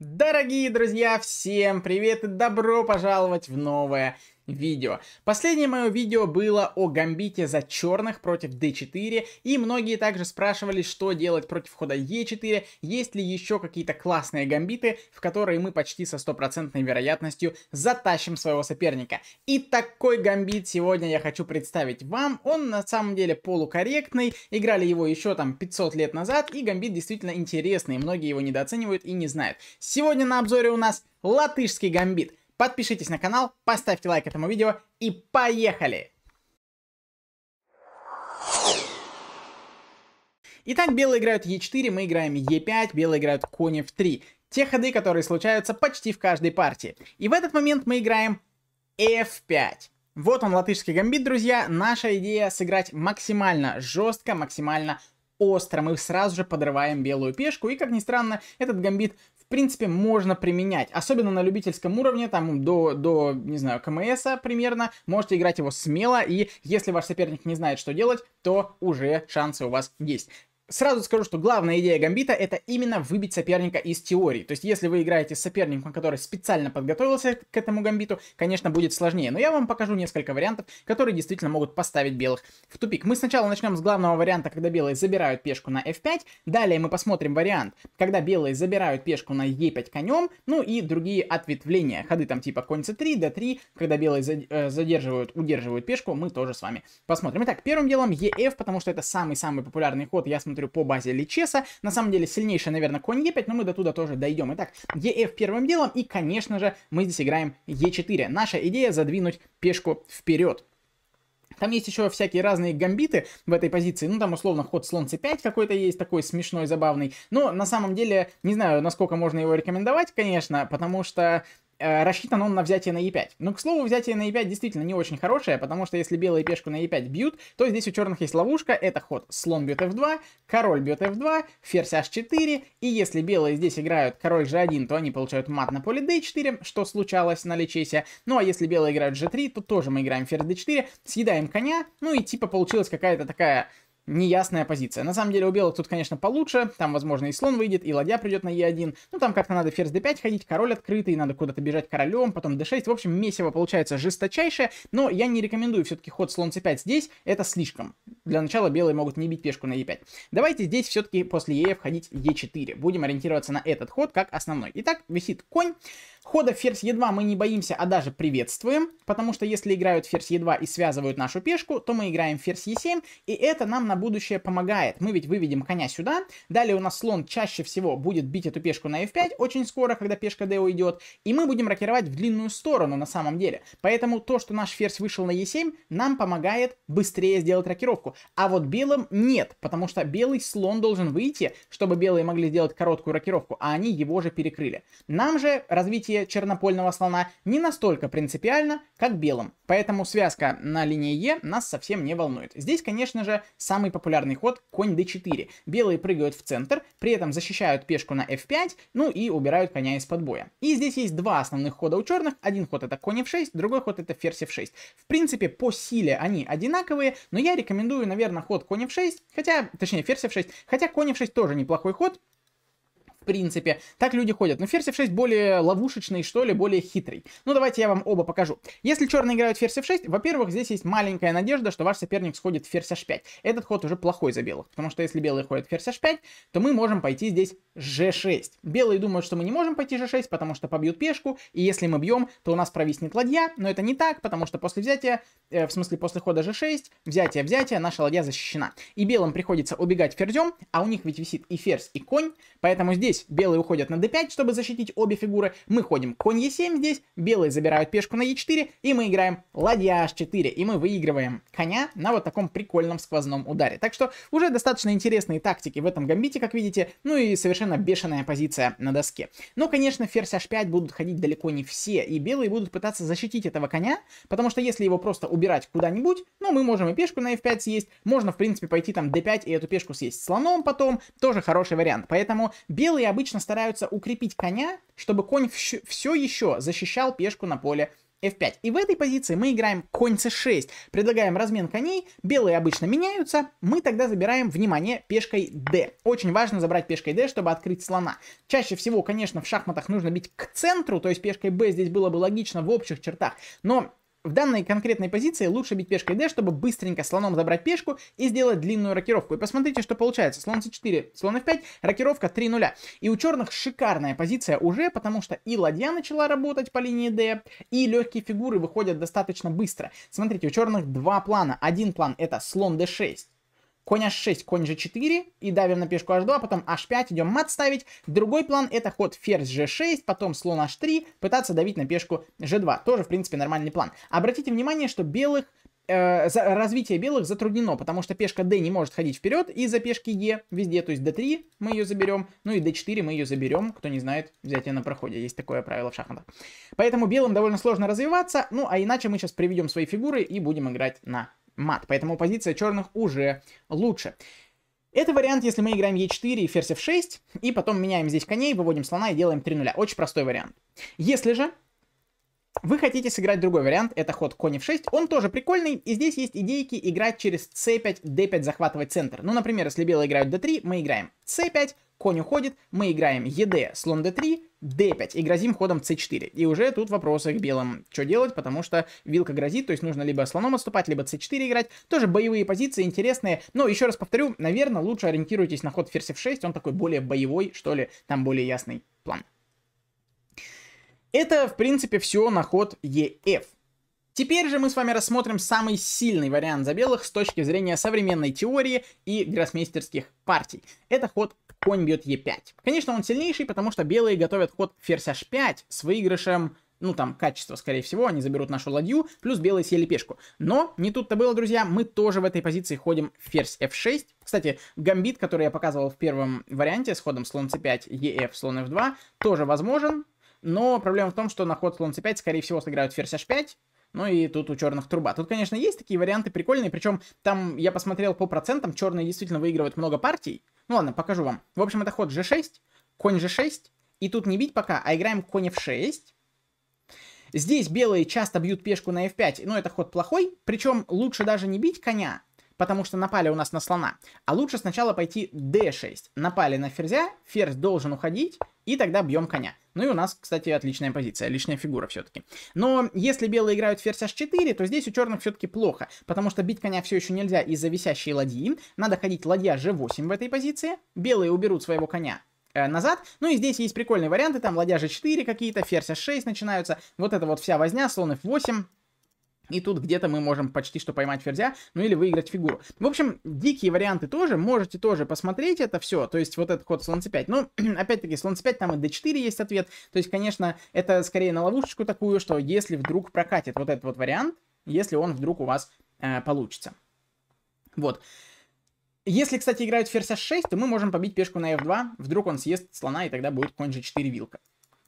Дорогие друзья, всем привет и добро пожаловать в новое видео. Последнее мое видео было о гамбите за черных против d4, и многие также спрашивали, что делать против хода e4, есть ли еще какие-то классные гамбиты, в которые мы почти со стопроцентной вероятностью затащим своего соперника. И такой гамбит сегодня я хочу представить вам, он на самом деле полукорректный, играли его еще там 500 лет назад, и гамбит действительно интересный, многие его недооценивают и не знают. Сегодня на обзоре у нас латышский гамбит подпишитесь на канал, поставьте лайк этому видео и поехали! Итак, белые играют Е4, мы играем Е5, белые играют конь F3. Те ходы, которые случаются почти в каждой партии. И в этот момент мы играем F5. Вот он, латышский гамбит, друзья. Наша идея сыграть максимально жестко, максимально остро. Мы сразу же подрываем белую пешку. И, как ни странно, этот гамбит принципе, можно применять. Особенно на любительском уровне, там до, до не знаю, КМС примерно. Можете играть его смело, и если ваш соперник не знает, что делать, то уже шансы у вас есть. Сразу скажу, что главная идея Гамбита это именно выбить соперника из теории. То есть, если вы играете с соперником, который специально подготовился к этому Гамбиту, конечно, будет сложнее. Но я вам покажу несколько вариантов, которые действительно могут поставить белых в тупик. Мы сначала начнем с главного варианта, когда белые забирают пешку на f5. Далее мы посмотрим вариант, когда белые забирают пешку на e5 конем, ну и другие ответвления. Ходы там типа конь c3, d3, когда белые э, задерживают, удерживают пешку, мы тоже с вами посмотрим. Итак, первым делом ef, потому что это самый-самый популярный ход. Я смотрю смотрю по базе Личеса. На самом деле сильнейшая, наверное, конь Е5, но мы до туда тоже дойдем. Итак, ЕФ первым делом и, конечно же, мы здесь играем Е4. Наша идея задвинуть пешку вперед. Там есть еще всякие разные гамбиты в этой позиции. Ну, там, условно, ход слон c5 какой-то есть, такой смешной, забавный. Но, на самом деле, не знаю, насколько можно его рекомендовать, конечно, потому что Э, рассчитан он на взятие на e5. Но, ну, к слову, взятие на e5 действительно не очень хорошее, потому что если белые пешку на e5 бьют, то здесь у черных есть ловушка. Это ход слон бьет f2, король бьет f2, ферзь h4. И если белые здесь играют король g1, то они получают мат на поле d4, что случалось на личесе. Ну а если белые играют g3, то тоже мы играем ферзь d4, съедаем коня. Ну и типа получилась какая-то такая неясная позиция. На самом деле у белых тут, конечно, получше. Там, возможно, и слон выйдет, и ладья придет на Е1. Ну, там как-то надо ферзь d5 ходить, король открытый, надо куда-то бежать королем, потом d6. В общем, месиво получается жесточайшее, но я не рекомендую все-таки ход слон c5 здесь, это слишком. Для начала белые могут не бить пешку на e5. Давайте здесь все-таки после e входить e4. Будем ориентироваться на этот ход как основной. Итак, висит конь. Хода ферзь e2 мы не боимся, а даже приветствуем, потому что если играют ферзь e2 и связывают нашу пешку, то мы играем ферзь e7, и это нам на будущее помогает. Мы ведь выведем коня сюда, далее у нас слон чаще всего будет бить эту пешку на f5 очень скоро, когда пешка d уйдет, и мы будем рокировать в длинную сторону на самом деле. Поэтому то, что наш ферзь вышел на e7, нам помогает быстрее сделать рокировку. А вот белым нет, потому что белый слон должен выйти, чтобы белые могли сделать короткую рокировку, а они его же перекрыли. Нам же развитие чернопольного слона не настолько принципиально, как белым. Поэтому связка на линии e нас совсем не волнует. Здесь, конечно же, самый самый популярный ход конь d4. Белые прыгают в центр, при этом защищают пешку на f5, ну и убирают коня из-под боя. И здесь есть два основных хода у черных. Один ход это конь f6, другой ход это ферзь f6. В принципе, по силе они одинаковые, но я рекомендую, наверное, ход конь f6, хотя, точнее, ферзь f6, хотя конь f6 тоже неплохой ход, принципе. Так люди ходят. Но ферзь f6 более ловушечный, что ли, более хитрый. Ну, давайте я вам оба покажу. Если черные играют ферзь f6, во-первых, здесь есть маленькая надежда, что ваш соперник сходит в ферзь h5. Этот ход уже плохой за белых, потому что если белые ходят в ферзь h5, то мы можем пойти здесь g6. Белые думают, что мы не можем пойти g6, потому что побьют пешку, и если мы бьем, то у нас провиснет ладья, но это не так, потому что после взятия, э, в смысле после хода g6, взятие, взятие, наша ладья защищена. И белым приходится убегать ферзем, а у них ведь висит и ферзь, и конь, поэтому здесь Здесь белые уходят на d5, чтобы защитить обе фигуры. Мы ходим конь e7 здесь, белые забирают пешку на e4, и мы играем ладья h4, и мы выигрываем коня на вот таком прикольном сквозном ударе. Так что уже достаточно интересные тактики в этом гамбите, как видите, ну и совершенно бешеная позиция на доске. Но, конечно, ферзь h5 будут ходить далеко не все, и белые будут пытаться защитить этого коня, потому что если его просто убирать куда-нибудь, ну, мы можем и пешку на f5 съесть, можно, в принципе, пойти там d5 и эту пешку съесть слоном потом, тоже хороший вариант. Поэтому белые обычно стараются укрепить коня, чтобы конь все еще защищал пешку на поле f5. И в этой позиции мы играем конь c6, предлагаем размен коней, белые обычно меняются, мы тогда забираем, внимание, пешкой d. Очень важно забрать пешкой d, чтобы открыть слона. Чаще всего, конечно, в шахматах нужно бить к центру, то есть пешкой b здесь было бы логично в общих чертах, но в данной конкретной позиции лучше бить пешкой d, чтобы быстренько слоном забрать пешку и сделать длинную рокировку. И посмотрите, что получается. Слон c4, слон f5, рокировка 3 0. И у черных шикарная позиция уже, потому что и ладья начала работать по линии d, и легкие фигуры выходят достаточно быстро. Смотрите, у черных два плана. Один план это слон d6 конь h6, конь g4 и давим на пешку h2, а потом h5, идем мат ставить. Другой план это ход ферзь g6, потом слон h3, пытаться давить на пешку g2. Тоже, в принципе, нормальный план. Обратите внимание, что белых э, развитие белых затруднено, потому что пешка d не может ходить вперед из-за пешки e везде, то есть d3 мы ее заберем, ну и d4 мы ее заберем, кто не знает, взятие на проходе, есть такое правило в шахматах. Поэтому белым довольно сложно развиваться, ну а иначе мы сейчас приведем свои фигуры и будем играть на мат. Поэтому позиция черных уже лучше. Это вариант, если мы играем е 4 и ферзь f6, и потом меняем здесь коней, выводим слона и делаем 3 0. Очень простой вариант. Если же вы хотите сыграть другой вариант, это ход конь f6, он тоже прикольный, и здесь есть идейки играть через c5, d5, захватывать центр. Ну, например, если белые играют d3, мы играем c5, Конь уходит, мы играем ЕД, слон d3, d5 и грозим ходом c4. И уже тут вопросы к белым. Что делать, потому что вилка грозит, то есть нужно либо слоном отступать, либо c4 играть. Тоже боевые позиции интересные. Но еще раз повторю, наверное, лучше ориентируйтесь на ход ферзь f6, он такой более боевой, что ли, там более ясный план. Это, в принципе, все на ход ЕФ. Теперь же мы с вами рассмотрим самый сильный вариант за белых с точки зрения современной теории и гроссмейстерских партий. Это ход конь бьет Е5. Конечно, он сильнейший, потому что белые готовят ход ферзь H5 с выигрышем ну, там, качество, скорее всего, они заберут нашу ладью, плюс белые съели пешку. Но не тут-то было, друзья, мы тоже в этой позиции ходим ферзь f6. Кстати, гамбит, который я показывал в первом варианте с ходом слон c5, ef, слон f2, тоже возможен, но проблема в том, что на ход слон c5, скорее всего, сыграют ферзь h5, ну и тут у черных труба. Тут, конечно, есть такие варианты прикольные, причем там я посмотрел по процентам, черные действительно выигрывают много партий. Ну ладно, покажу вам. В общем, это ход g6, конь g6, и тут не бить пока, а играем конь f6. Здесь белые часто бьют пешку на f5, но это ход плохой, причем лучше даже не бить коня, потому что напали у нас на слона. А лучше сначала пойти d6. Напали на ферзя, ферзь должен уходить, и тогда бьем коня. Ну и у нас, кстати, отличная позиция, лишняя фигура все-таки. Но если белые играют ферзь h4, то здесь у черных все-таки плохо, потому что бить коня все еще нельзя из-за висящей ладьи. Надо ходить ладья g8 в этой позиции. Белые уберут своего коня э, назад. Ну и здесь есть прикольные варианты, там ладья g4 какие-то, ферзь h6 начинаются. Вот это вот вся возня, слон f8, и тут где-то мы можем почти что поймать ферзя, ну или выиграть фигуру. В общем, дикие варианты тоже, можете тоже посмотреть это все, то есть вот этот ход слон c5. Но, опять-таки, слон c5, там и d4 есть ответ, то есть, конечно, это скорее на ловушечку такую, что если вдруг прокатит вот этот вот вариант, если он вдруг у вас э, получится. Вот. Если, кстати, играют ферзь h6, то мы можем побить пешку на f2, вдруг он съест слона, и тогда будет конь g4 вилка.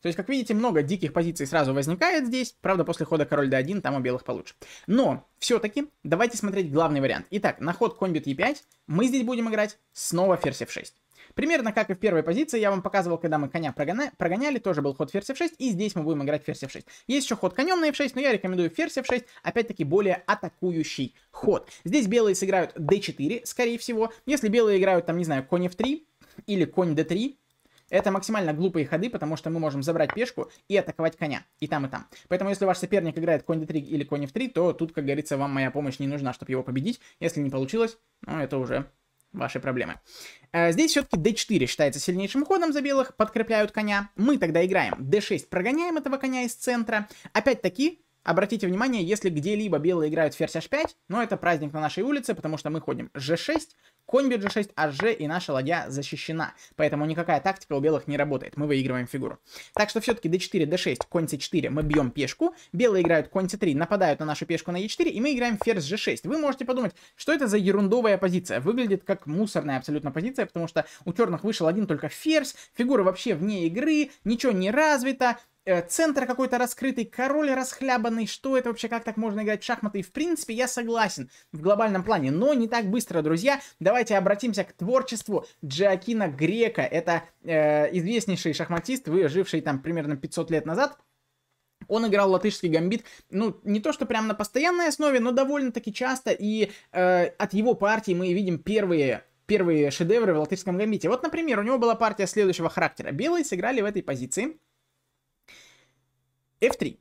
То есть, как видите, много диких позиций сразу возникает здесь. Правда, после хода король d1 там у белых получше. Но все-таки давайте смотреть главный вариант. Итак, на ход комбит e5 мы здесь будем играть снова ферзь f6. Примерно как и в первой позиции, я вам показывал, когда мы коня прогоня... прогоняли, тоже был ход ферзь f6, и здесь мы будем играть ферзь f6. Есть еще ход конем на f6, но я рекомендую ферзь f6, опять-таки более атакующий ход. Здесь белые сыграют d4, скорее всего. Если белые играют, там, не знаю, конь f3 или конь d3, это максимально глупые ходы, потому что мы можем забрать пешку и атаковать коня. И там, и там. Поэтому, если ваш соперник играет конь d3 или конь f3, то тут, как говорится, вам моя помощь не нужна, чтобы его победить. Если не получилось, ну, это уже ваши проблемы. Э, здесь все-таки d4 считается сильнейшим ходом за белых, подкрепляют коня. Мы тогда играем d6, прогоняем этого коня из центра. Опять-таки, Обратите внимание, если где-либо белые играют ферзь h5, но это праздник на нашей улице, потому что мы ходим g6, конь бьет g6, hg а и наша ладья защищена. Поэтому никакая тактика у белых не работает, мы выигрываем фигуру. Так что все-таки d4, d6, конь c4, мы бьем пешку, белые играют конь c3, нападают на нашу пешку на e4, и мы играем ферзь g6. Вы можете подумать, что это за ерундовая позиция, выглядит как мусорная абсолютно позиция, потому что у черных вышел один только ферзь, фигура вообще вне игры, ничего не развито, Э, центр какой-то раскрытый, король расхлябанный, что это вообще, как так можно играть в шахматы? И в принципе я согласен в глобальном плане, но не так быстро, друзья. Давайте обратимся к творчеству Джиакина Грека. Это э, известнейший шахматист, выживший там примерно 500 лет назад. Он играл латышский гамбит, ну, не то что прям на постоянной основе, но довольно-таки часто, и э, от его партии мы видим первые первые шедевры в латышском гамбите. Вот, например, у него была партия следующего характера. Белые сыграли в этой позиции f3.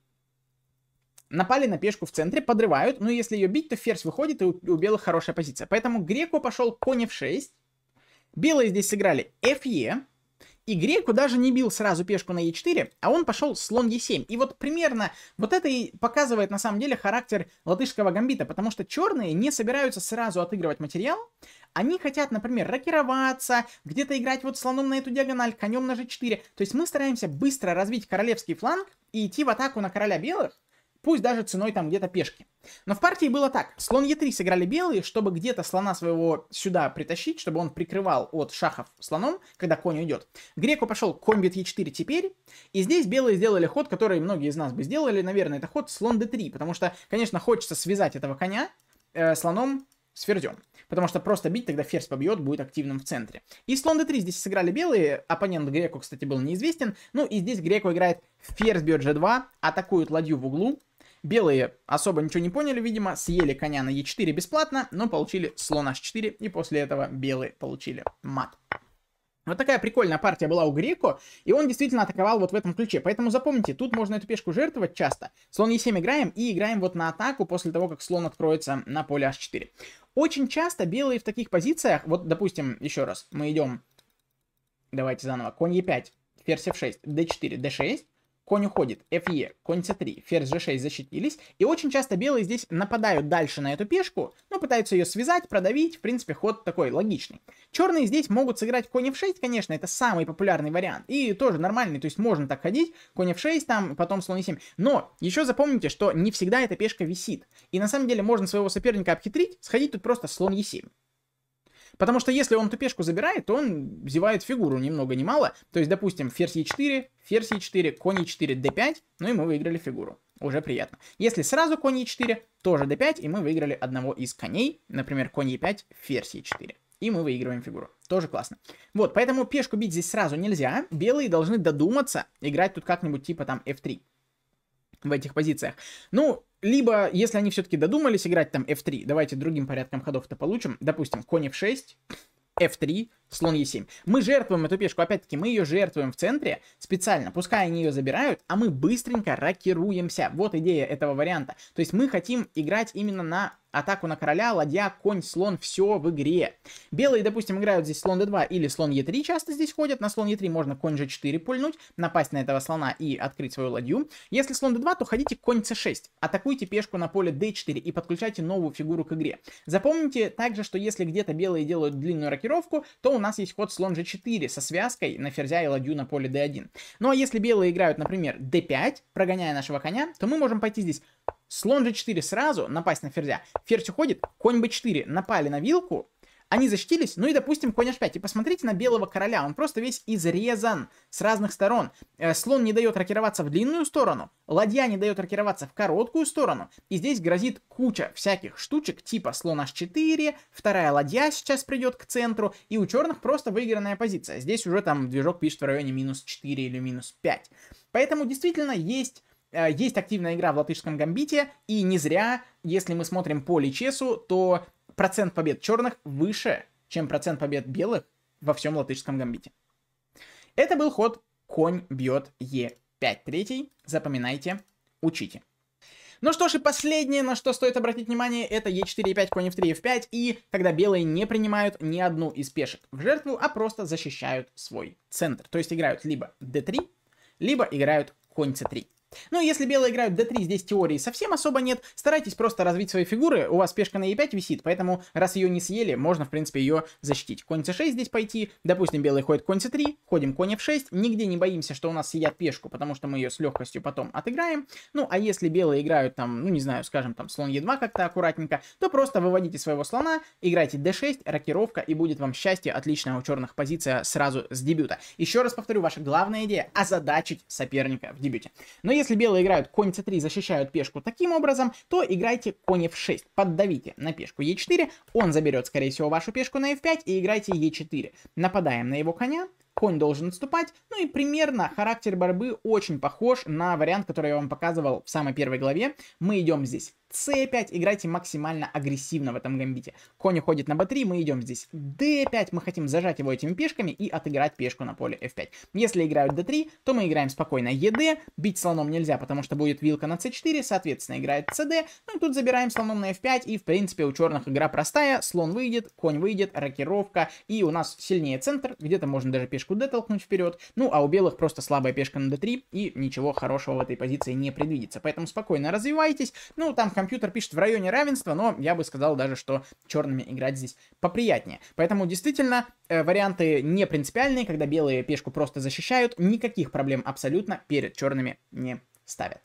Напали на пешку в центре, подрывают, но ну, если ее бить, то ферзь выходит, и у, у белых хорошая позиция. Поэтому греку пошел конь f6. Белые здесь сыграли fe, и Греку даже не бил сразу пешку на e4, а он пошел слон e7. И вот примерно вот это и показывает на самом деле характер латышского гамбита, потому что черные не собираются сразу отыгрывать материал, они хотят, например, рокироваться, где-то играть вот слоном на эту диагональ, конем на g4. То есть мы стараемся быстро развить королевский фланг и идти в атаку на короля белых, Пусть даже ценой там где-то пешки. Но в партии было так. Слон Е3 сыграли белые, чтобы где-то слона своего сюда притащить, чтобы он прикрывал от шахов слоном, когда конь уйдет. Греку пошел конь бьет Е4 теперь. И здесь белые сделали ход, который многие из нас бы сделали. Наверное, это ход слон d3. Потому что, конечно, хочется связать этого коня э, слоном с ферзем. Потому что просто бить тогда ферзь побьет, будет активным в центре. И слон d3 здесь сыграли белые. Оппонент Греку, кстати, был неизвестен. Ну и здесь Греку играет ферзь бьет g2, атакует ладью в углу. Белые особо ничего не поняли, видимо, съели коня на e4 бесплатно, но получили слон h4, и после этого белые получили мат. Вот такая прикольная партия была у Греко, и он действительно атаковал вот в этом ключе. Поэтому запомните, тут можно эту пешку жертвовать часто. Слон e7 играем, и играем вот на атаку после того, как слон откроется на поле h4. Очень часто белые в таких позициях, вот, допустим, еще раз, мы идем, давайте заново, конь e5, ферзь f6, d4, d6, конь уходит, fe, конь c3, ферзь g6 защитились, и очень часто белые здесь нападают дальше на эту пешку, но пытаются ее связать, продавить, в принципе, ход такой логичный. Черные здесь могут сыграть конь f6, конечно, это самый популярный вариант, и тоже нормальный, то есть можно так ходить, конь f6, там, потом слон e7, но еще запомните, что не всегда эта пешка висит, и на самом деле можно своего соперника обхитрить, сходить тут просто слон e7. Потому что если он эту пешку забирает, то он зевает фигуру ни много ни мало. То есть, допустим, ферзь e4, ферзь e4, конь e4, d5, ну и мы выиграли фигуру. Уже приятно. Если сразу конь e4, тоже d5, и мы выиграли одного из коней, например, конь e5, ферзь e4. И мы выигрываем фигуру. Тоже классно. Вот, поэтому пешку бить здесь сразу нельзя. Белые должны додуматься играть тут как-нибудь типа там f3 в этих позициях. Ну, либо, если они все-таки додумались играть там f3, давайте другим порядком ходов-то получим. Допустим, конь f6, f3, слон e7. Мы жертвуем эту пешку, опять-таки, мы ее жертвуем в центре специально, пускай они ее забирают, а мы быстренько рокируемся. Вот идея этого варианта. То есть мы хотим играть именно на атаку на короля, ладья, конь, слон, все в игре. Белые, допустим, играют здесь слон d2 или слон e3 часто здесь ходят. На слон e3 можно конь g4 пульнуть, напасть на этого слона и открыть свою ладью. Если слон d2, то ходите конь c6. Атакуйте пешку на поле d4 и подключайте новую фигуру к игре. Запомните также, что если где-то белые делают длинную рокировку, то у нас есть ход слон g4 со связкой на ферзя и ладью на поле d1. Ну а если белые играют, например, d5, прогоняя нашего коня, то мы можем пойти здесь Слон g4 сразу, напасть на ферзя. Ферзь уходит, конь b4, напали на вилку. Они защитились, ну и, допустим, конь h5. И посмотрите на белого короля, он просто весь изрезан с разных сторон. Э, слон не дает рокироваться в длинную сторону, ладья не дает рокироваться в короткую сторону. И здесь грозит куча всяких штучек, типа слон h4, вторая ладья сейчас придет к центру, и у черных просто выигранная позиция. Здесь уже там движок пишет в районе минус 4 или минус 5. Поэтому действительно есть Э, есть активная игра в латышском гамбите, и не зря, если мы смотрим по личесу, то процент побед черных выше, чем процент побед белых во всем латышском гамбите. Это был ход конь бьет Е5 третий. Запоминайте, учите. Ну что ж, и последнее, на что стоит обратить внимание, это Е4, Е5, конь F3, ф 5 и тогда белые не принимают ни одну из пешек в жертву, а просто защищают свой центр. То есть играют либо D3, либо играют конь c3. Ну, если белые играют d3, здесь теории совсем особо нет. Старайтесь просто развить свои фигуры. У вас пешка на e5 висит, поэтому раз ее не съели, можно, в принципе, ее защитить. Конь c6 здесь пойти. Допустим, белый ходит конь c3, ходим конь f6. Нигде не боимся, что у нас съедят пешку, потому что мы ее с легкостью потом отыграем. Ну, а если белые играют там, ну, не знаю, скажем, там слон e2 как-то аккуратненько, то просто выводите своего слона, играйте d6, рокировка, и будет вам счастье, отличная у черных позиция сразу с дебюта. Еще раз повторю, ваша главная идея – озадачить соперника в дебюте. Но ну если белые играют конь c3, защищают пешку таким образом, то играйте конь f6, поддавите на пешку e4, он заберет, скорее всего, вашу пешку на f5 и играйте e4. Нападаем на его коня, конь должен отступать. Ну и примерно характер борьбы очень похож на вариант, который я вам показывал в самой первой главе. Мы идем здесь c5, играйте максимально агрессивно в этом гамбите. Конь уходит на b3, мы идем здесь d5, мы хотим зажать его этими пешками и отыграть пешку на поле f5. Если играют d3, то мы играем спокойно ed, бить слоном нельзя, потому что будет вилка на c4, соответственно играет cd, ну и тут забираем слоном на f5, и в принципе у черных игра простая, слон выйдет, конь выйдет, рокировка, и у нас сильнее центр, где-то можно даже пешку d толкнуть вперед, ну а у белых просто слабая пешка на d3, и ничего хорошего в этой позиции не предвидится, поэтому спокойно развивайтесь, ну там, компьютер пишет в районе равенства, но я бы сказал даже, что черными играть здесь поприятнее. Поэтому действительно э, варианты не принципиальные, когда белые пешку просто защищают, никаких проблем абсолютно перед черными не ставят.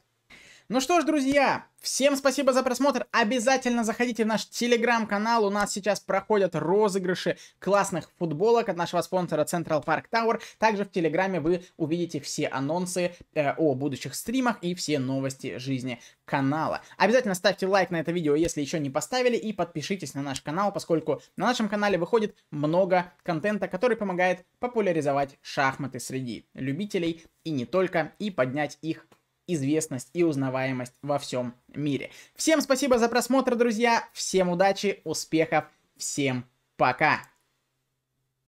Ну что ж, друзья, всем спасибо за просмотр. Обязательно заходите в наш телеграм-канал. У нас сейчас проходят розыгрыши классных футболок от нашего спонсора Central Park Tower. Также в телеграме вы увидите все анонсы э, о будущих стримах и все новости жизни канала. Обязательно ставьте лайк на это видео, если еще не поставили, и подпишитесь на наш канал, поскольку на нашем канале выходит много контента, который помогает популяризовать шахматы среди любителей и не только, и поднять их известность и узнаваемость во всем мире. Всем спасибо за просмотр, друзья. Всем удачи, успехов, всем пока.